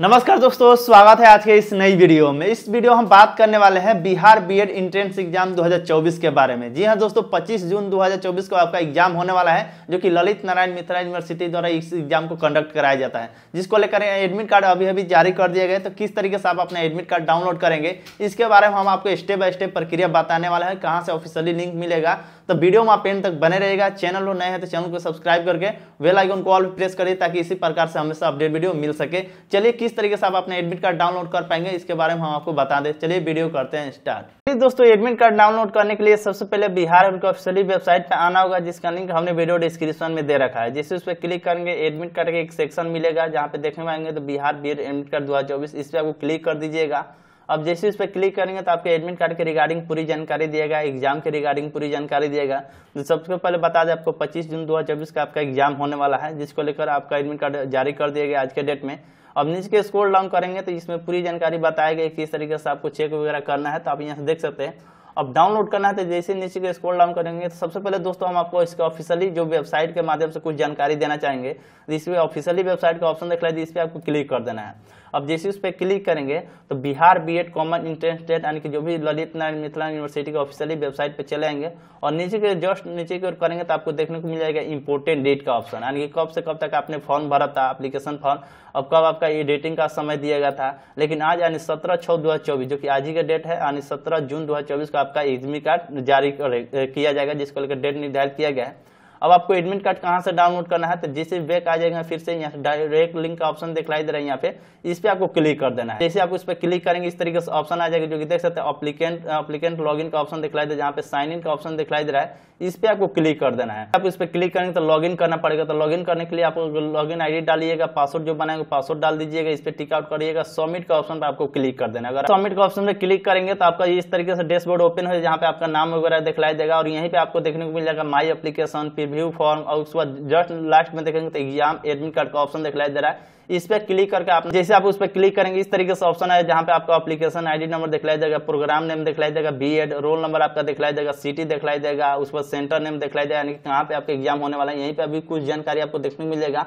नमस्कार दोस्तों स्वागत है आज के इस नई वीडियो में इस वीडियो हम बात करने वाले हैं बिहार बीएड एंट्रेंस एग्जाम 2024 के बारे में जी हां दोस्तों 25 जून 2024 को आपका एग्जाम होने वाला है जो कि ललित नारायण मित्रा यूनिवर्सिटी द्वारा इस एग्जाम को कंडक्ट कराया जाता है जिसको लेकर एडमिट कार्ड अभी अभी जारी कर दिया गया तो किस तरीके से आप अपना एडमिट कार्ड डाउनलोड करेंगे इसके बारे में हम आपको स्टेप बाय स्टेप प्रक्रिया बताने वाला है कहाँ से ऑफिशियली लिंक मिलेगा तो वीडियो में आप एंड तक बने रहेगा चैनल हो नए हैं तो चैनल को सब्सक्राइब करके वेल आइकन को ऑल प्रेस करिए ताकि इसी प्रकार से हमेशा अपडेट वीडियो मिल सके चलिए किस तरीके से आप अपने एडमिट कार्ड डाउनलोड कर पाएंगे इसके बारे में हम आपको बता दें चलिए वीडियो करते हैं स्टार्ट दोस्तों एडमिट कार्ड डाउनलोड करने के लिए सबसे पहले बिहार उनकी ऑफिशियली वेबसाइट पर आना होगा जिसका लिंक हमने वीडियो डिस्क्रिप्शन में दे रखा है जिससे उस पर क्लिक करेंगे एडमिट कार्ड का एक सेक्शन मिलेगा जहाँ पे देखने पाएंगे तो बिहार बी एडमिट कार्ड दो इस पर आपको क्लिक कर दीजिएगा अब जैसे उस पर क्लिक करेंगे तो आपके एडमिट कार्ड के रिगार्डिंग पूरी जानकारी दिएगा एग्जाम के रिगार्डिंग पूरी जानकारी दिएगा तो सबसे पहले बता दें आपको 25 जून 2024 का आपका एग्जाम होने वाला है जिसको लेकर आपका एडमिट कार्ड जारी कर दिया गया आज के डेट में अब नीचे के स्कोर डाउन करेंगे तो इसमें पूरी जानकारी बताया गया किस तरीके से आपको चेक वगैरह करना है तो आप यहाँ से देख सकते हैं अब डाउनलोड करना है तो जैसे नीचे के स्क्रॉल डाउन करेंगे तो सबसे पहले दोस्तों हम आपको इसका ऑफिशियली जो वेबसाइट के माध्यम से कुछ जानकारी देना चाहेंगे जिसमें ऑफिशियली वेबसाइट का ऑप्शन देख लीजिए इस पर आपको क्लिक कर देना है अब जैसे उस पर क्लिक करेंगे तो Bihar B Ed common entrance test यानी कि जो भी ललित नारायण मिथिला यूनिवर्सिटी के ऑफिशियली वेबसाइट पर चले आएंगे और नीचे के जस्ट नीचे की ओर करेंगे तो आपको देखने को मिल जाएगा इंपोर्टेंट डेट का ऑप्शन यानी कि कब से कब तक आपने फॉर्म भरा था अप्लीकेशन फॉर्म अब कब आपका ये डेटिंग का समय दिया गया था लेकिन आज यानी सत्रह छः दो हज़ार चौबीस जो कि आज ही का डेट है यानी सत्रह जून दो हज़ार चौबीस को आपका एग्जमी e कार्ड जारी किया जाएगा जिसको लेकर डेट निर्धारित किया गया है अब आपको एडमिट कार्ड कहाँ से डाउनलोड करना है तो जैसे बैक आ जाएगा फिर से यहाँ डायरेक्ट लिंक का ऑप्शन दिखाई दे रहा है यहाँ पे इस पर आपको क्लिक कर देना है जैसे आप इस पर क्लिक करेंगे इस तरीके से ऑप्शन आ जाएगा जो कि देख सकते हैं अप्लीकेंट अप्लीकेंट लॉगिन का ऑप्शन दिखलाई दे जहाँ पे साइन इन का ऑप्शन दिखलाई दे रहा है इस पर आपको क्लिक कर देना है आप इस पर क्लिक करेंगे तो लॉग करना पड़ेगा तो लॉग करने के लिए आपको लॉग इन डालिएगा पासवर्ड जो बनाएगा पासवर्ड डाल दीजिएगा इस पर टिकआउट करिएगा सबमिट का ऑप्शन पर आपको क्लिक कर देना अगर सबमिट का ऑप्शन पर क्लिक करेंगे तो आपका इस तरीके से डैशबोर्ड ओपन हो जहाँ पे आपका नाम वगैरह दिखलाई देगा और यहीं पर आपको देखने को मिल जाएगा माई एप्लीकेशन फिर रिव्यू फॉर्म और उसके बाद जस्ट लास्ट में देखेंगे तो एग्जाम एडमिट कार्ड का ऑप्शन दिखलाई दे रहा है इस पर क्लिक करके आप जैसे आप उस पर क्लिक करेंगे इस तरीके से ऑप्शन आया जहाँ पे आपका अपलीकेशन आईडी नंबर दिखाई देगा प्रोग्राम नेम दिखलाई देगा बी रोल नंबर आपका दिखलाई देगा सिटी दिखलाई देगा उस पर सेंटर नेम दिखलाई देगा यानी कहाँ पे आपका एग्जाम होने वाला है यहीं पर अभी कुछ जानकारी आपको देखने मिलेगा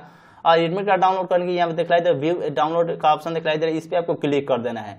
और एडमिट कार्ड डाउनलोड करने की यहाँ पे दिखाई दे व्यू डाउनलोड का ऑप्शन दिखलाई दे रहा है इस पर आपको क्लिक कर देना है